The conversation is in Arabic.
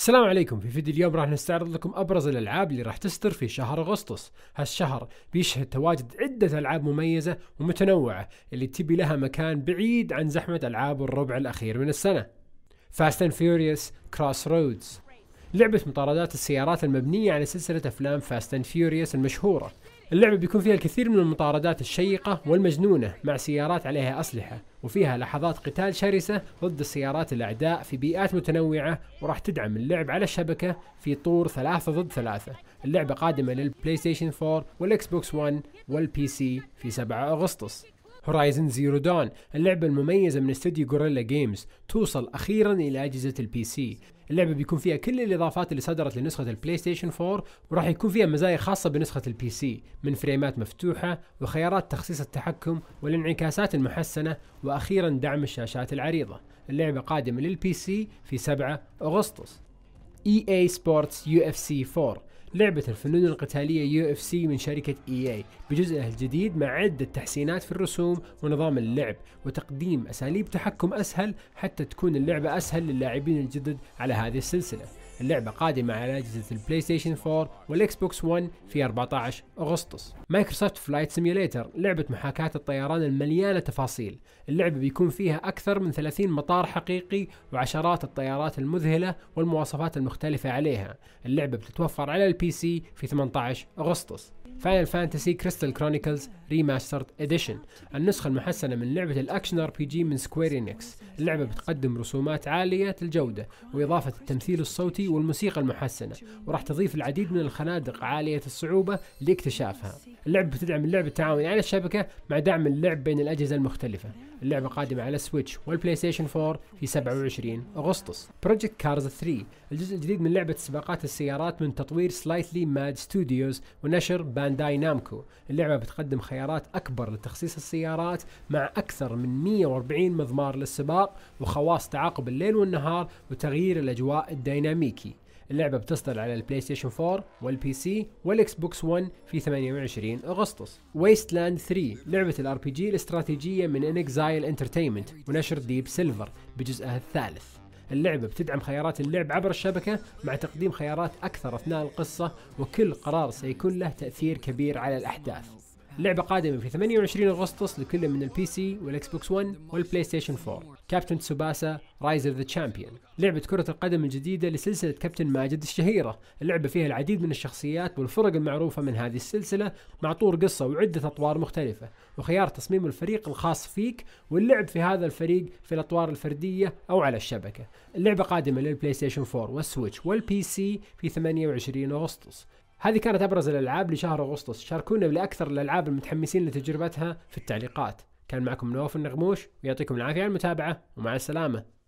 السلام عليكم في فيديو اليوم راح نستعرض لكم ابرز الالعاب اللي راح تصدر في شهر اغسطس، هالشهر بيشهد تواجد عدة العاب مميزة ومتنوعة اللي تبي لها مكان بعيد عن زحمة العاب الربع الاخير من السنة. فاست اند فيوريوس كروس رودز لعبة مطاردات السيارات المبنية على سلسلة أفلام فاست أند فيوريوس المشهورة اللعبة بيكون فيها الكثير من المطاردات الشيقة والمجنونة مع سيارات عليها أسلحة وفيها لحظات قتال شرسة ضد السيارات الأعداء في بيئات متنوعة وراح تدعم اللعب على الشبكة في طور ثلاثة ضد ثلاثة اللعبة قادمة للبلاي ستيشن 4 والإكس بوكس 1 والبي سي في 7 أغسطس هورايزن زيرو دون اللعبة المميزة من استوديو غوريلا جيمز توصل أخيرا إلى أجهزة البي سي اللعبه بيكون فيها كل الاضافات اللي صدرت لنسخه البلاي ستيشن 4 وراح يكون فيها مزايا خاصه بنسخه البي سي من فريمات مفتوحه وخيارات تخصيص التحكم والانعكاسات المحسنه واخيرا دعم الشاشات العريضه اللعبه قادمه للبي سي في 7 اغسطس EA Sports UFC 4 لعبة الفنون القتالية يو اف سي من شركة اي اي بجزئه الجديد مع عدة تحسينات في الرسوم ونظام اللعب وتقديم اساليب تحكم اسهل حتى تكون اللعبة اسهل للاعبين الجدد على هذه السلسلة اللعبة قادمة على أجهزة البلاي ستيشن 4 والإكس بوكس 1 في 14 أغسطس مايكروسوفت فلايت سيميوليتر لعبة محاكاة الطيران المليانة تفاصيل اللعبة بيكون فيها أكثر من 30 مطار حقيقي وعشرات الطيارات المذهلة والمواصفات المختلفة عليها اللعبة بتتوفر على البي سي في 18 أغسطس فاينل فانتسي كريستال كرونيكلز ريماسترد اديشن النسخة المحسنة من لعبة الاكشن ار بي جي من سكوير انكس اللعبة بتقدم رسومات عالية الجودة واضافة التمثيل الصوتي والموسيقى المحسنة وراح تضيف العديد من الخنادق عالية الصعوبة لاكتشافها اللعبة بتدعم اللعبة التعاوني على الشبكة مع دعم اللعب بين الأجهزة المختلفة اللعبة قادمة على سويتش والبلاي ستيشن 4 في 27 أغسطس بروجكت كارز 3 الجزء الجديد من لعبة سباقات السيارات من تطوير سلايتلي ماد ستوديوز ونشر بانداي نامكو اللعبة بتقدم خيارات أكبر لتخصيص السيارات مع أكثر من 140 مضمار للسباق وخواص تعاقب الليل والنهار وتغيير الأجواء الديناميكي اللعبة بتصدر على البلاي ستيشن 4 والبي سي والاكس بوكس 1 في 28 اغسطس. ويستلاند 3 لعبة الار بي جي الاستراتيجية من انكزايل انترتينمنت ونشر ديب سيلفر بجزئها الثالث. اللعبة بتدعم خيارات اللعب عبر الشبكة مع تقديم خيارات أكثر أثناء القصة وكل قرار سيكون له تأثير كبير على الأحداث اللعبة قادمة في 28 أغسطس لكل من البي سي والإكس بوكس 1 والبلاي ستيشن 4 كابتن تسوباسا رايز اوف ذا تشامبيون لعبة كرة القدم الجديدة لسلسلة كابتن ماجد الشهيرة اللعبة فيها العديد من الشخصيات والفرق المعروفة من هذه السلسلة مع طور قصة وعدة أطوار مختلفة وخيار تصميم الفريق الخاص فيك واللعب في هذا الفريق في الأطوار الفردية أو على الشبكة اللعبة قادمة للبلاي ستيشن 4 والسويتش والبي سي في 28 أغسطس هذه كانت ابرز الالعاب لشهر اغسطس شاركونا بالاكثر الالعاب المتحمسين لتجربتها في التعليقات كان معكم نواف النغموش ويعطيكم العافيه على المتابعه ومع السلامه